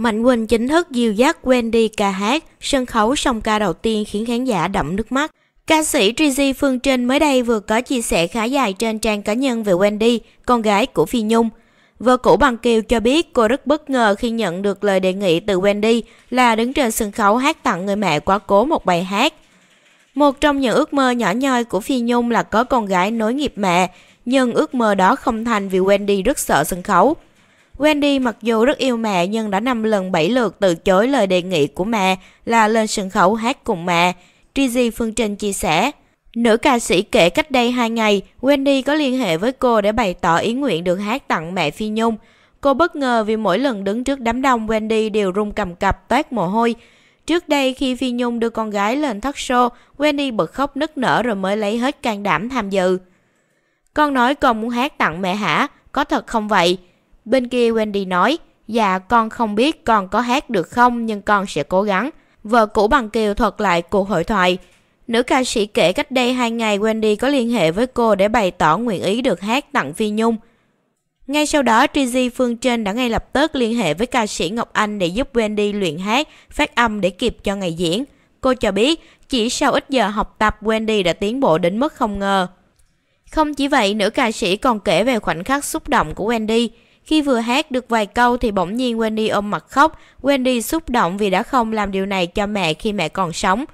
Mạnh Quỳnh chính thức dìu dắt Wendy ca hát, sân khấu song ca đầu tiên khiến khán giả đậm nước mắt. Ca sĩ Trizy Phương Trinh mới đây vừa có chia sẻ khá dài trên trang cá nhân về Wendy, con gái của Phi Nhung. Vợ cũ Bằng Kiều cho biết cô rất bất ngờ khi nhận được lời đề nghị từ Wendy là đứng trên sân khấu hát tặng người mẹ quá cố một bài hát. Một trong những ước mơ nhỏ nhoi của Phi Nhung là có con gái nối nghiệp mẹ, nhưng ước mơ đó không thành vì Wendy rất sợ sân khấu. Wendy mặc dù rất yêu mẹ nhưng đã 5 lần 7 lượt từ chối lời đề nghị của mẹ là lên sân khấu hát cùng mẹ. Trizy Phương Trinh chia sẻ, nữ ca sĩ kể cách đây 2 ngày, Wendy có liên hệ với cô để bày tỏ ý nguyện được hát tặng mẹ Phi Nhung. Cô bất ngờ vì mỗi lần đứng trước đám đông Wendy đều run cầm cập toát mồ hôi. Trước đây khi Phi Nhung đưa con gái lên thất show, Wendy bật khóc nức nở rồi mới lấy hết can đảm tham dự. Con nói con muốn hát tặng mẹ hả? Có thật không vậy? Bên kia Wendy nói, dạ con không biết con có hát được không nhưng con sẽ cố gắng. Vợ cũ bằng Kiều thuật lại cuộc hội thoại. Nữ ca sĩ kể cách đây 2 ngày Wendy có liên hệ với cô để bày tỏ nguyện ý được hát tặng Phi Nhung. Ngay sau đó, Trizy Phương Trên đã ngay lập tức liên hệ với ca sĩ Ngọc Anh để giúp Wendy luyện hát, phát âm để kịp cho ngày diễn. Cô cho biết, chỉ sau ít giờ học tập, Wendy đã tiến bộ đến mức không ngờ. Không chỉ vậy, nữ ca sĩ còn kể về khoảnh khắc xúc động của Wendy. Khi vừa hát được vài câu thì bỗng nhiên Wendy ôm mặt khóc. Wendy xúc động vì đã không làm điều này cho mẹ khi mẹ còn sống.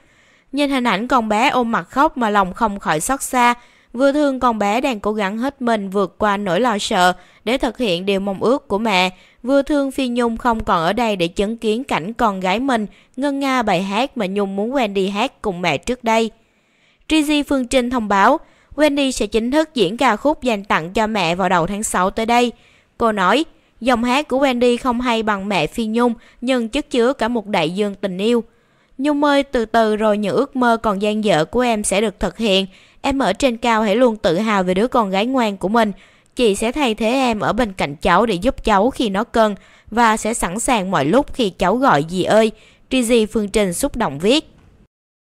Nhìn hình ảnh con bé ôm mặt khóc mà lòng không khỏi xót xa. Vừa thương con bé đang cố gắng hết mình vượt qua nỗi lo sợ để thực hiện điều mong ước của mẹ. Vừa thương Phi Nhung không còn ở đây để chứng kiến cảnh con gái mình ngân nga bài hát mà Nhung muốn Wendy hát cùng mẹ trước đây. Trizy Phương Trinh thông báo, Wendy sẽ chính thức diễn ca khúc dành tặng cho mẹ vào đầu tháng 6 tới đây. Cô nói, dòng hát của Wendy không hay bằng mẹ Phi Nhung nhưng chất chứa cả một đại dương tình yêu. Nhung ơi từ từ rồi những ước mơ còn gian dở của em sẽ được thực hiện. Em ở trên cao hãy luôn tự hào về đứa con gái ngoan của mình. Chị sẽ thay thế em ở bên cạnh cháu để giúp cháu khi nó cần và sẽ sẵn sàng mọi lúc khi cháu gọi gì ơi. Trizy Phương Trình xúc động viết.